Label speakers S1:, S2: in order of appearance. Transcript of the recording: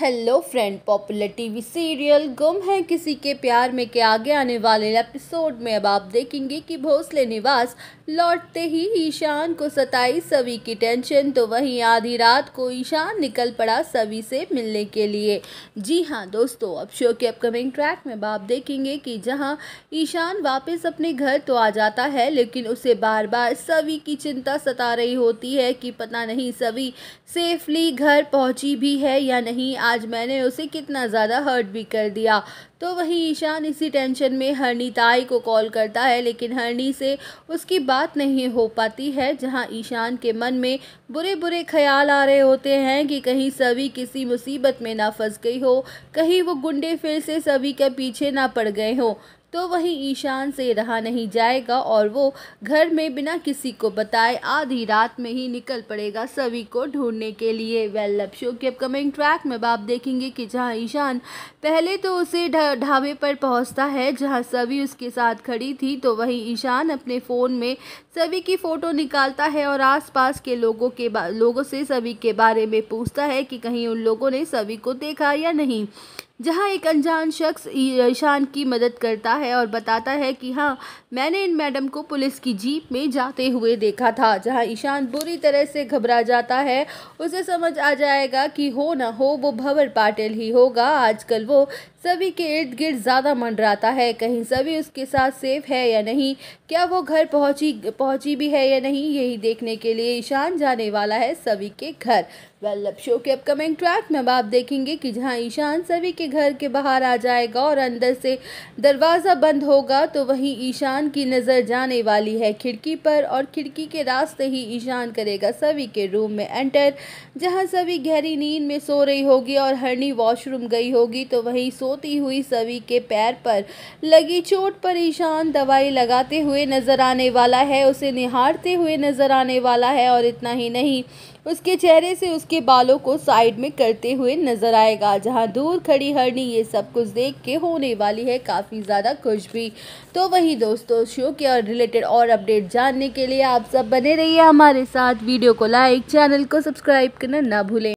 S1: hello friend popular TV serial गुम है किसी के प्यार में के आगे आने वाले एपिसोड में अब आप देखेंगे कि भोसले निवास लौटते ही ईशान को सताई सभी की टेंशन तो वहीं आधी रात को ईशान निकल पड़ा सभी से मिलने के लिए जी हाँ दोस्तों अब शो के अपकमिंग ट्रैक में अब आप देखेंगे कि जहाँ ईशान वापस अपने घर तो आ जाता है लेकिन उसे बार बार सभी की चिंता सता रही होती है कि पता नहीं सभी सेफली घर पहुँची भी है या नहीं आज मैंने उसे कितना ज़्यादा हर्ट भी कर दिया तो वहीं ईशान इसी टेंशन में हरनी ताई को कॉल करता है लेकिन हरनी से उसकी बात नहीं हो पाती है जहां ईशान के मन में बुरे बुरे ख्याल आ रहे होते हैं कि कहीं सभी किसी मुसीबत में ना फंस गई हो कहीं वो गुंडे फिर से सभी के पीछे ना पड़ गए हों तो वहीं ईशान से रहा नहीं जाएगा और वो घर में बिना किसी को बताए आधी रात में ही निकल पड़ेगा सभी को ढूंढने के लिए वेल लव शो के अपकमिंग ट्रैक में आप देखेंगे कि जहां ईशान पहले तो उसे ढ ढाबे पर पहुंचता है जहां सभी उसके साथ खड़ी थी तो वहीं ईशान अपने फ़ोन में सभी की फ़ोटो निकालता है और आसपास के लोगों के लोगों से सभी के बारे में पूछता है कि कहीं उन लोगों ने सभी को देखा या नहीं जहां एक अनजान शख्स ईशान की मदद करता है और बताता है कि हाँ मैंने इन मैडम को पुलिस की जीप में जाते हुए देखा था जहां ईशान बुरी तरह से घबरा जाता है उसे समझ आ जाएगा कि हो ना हो वो भंवर पाटिल ही होगा आजकल वो सभी के इर्द गिर्द ज़्यादा मंडराता है कहीं सभी उसके साथ सेफ है या नहीं क्या वो घर पहुँची पहुँची भी है या नहीं यही देखने के लिए ईशान जाने वाला है सभी के घर लव शो के अपकमिंग ट्रैक में अब आप देखेंगे कि जहां ईशान सभी के घर के बाहर आ जाएगा और अंदर से दरवाज़ा बंद होगा तो वहीं ईशान की नज़र जाने वाली है खिड़की पर और खिड़की के रास्ते ही ईशान करेगा सभी के रूम में एंटर जहां सभी गहरी नींद में सो रही होगी और हरनी वॉशरूम गई होगी तो वहीं सोती हुई सभी के पैर पर लगी चोट पर ईशान दवाई लगाते हुए नज़र आने वाला है उसे निहारते हुए नज़र आने वाला है और इतना ही नहीं उसके चेहरे से उसके बालों को साइड में करते हुए नजर आएगा जहां दूर खड़ी हरनी ये सब कुछ देख के होने वाली है काफ़ी ज़्यादा खुश भी तो वही दोस्तों शो के और रिलेटेड और अपडेट जानने के लिए आप सब बने रहिए हमारे साथ वीडियो को लाइक चैनल को सब्सक्राइब करना ना भूलें